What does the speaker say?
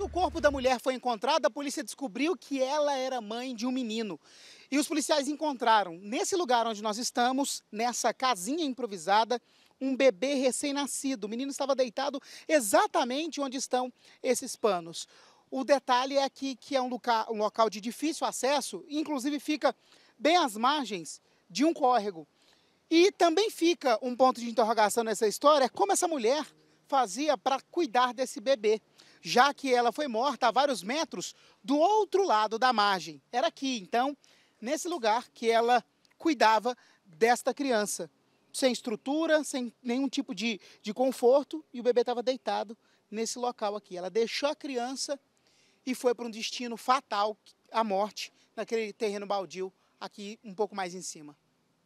O corpo da mulher foi encontrado, a polícia descobriu que ela era mãe de um menino. E os policiais encontraram, nesse lugar onde nós estamos, nessa casinha improvisada, um bebê recém-nascido. O menino estava deitado exatamente onde estão esses panos. O detalhe é aqui que é um, loca um local de difícil acesso, inclusive fica bem às margens de um córrego. E também fica um ponto de interrogação nessa história: é como essa mulher fazia para cuidar desse bebê? já que ela foi morta a vários metros do outro lado da margem. Era aqui, então, nesse lugar que ela cuidava desta criança. Sem estrutura, sem nenhum tipo de, de conforto, e o bebê estava deitado nesse local aqui. Ela deixou a criança e foi para um destino fatal, a morte, naquele terreno baldio aqui um pouco mais em cima.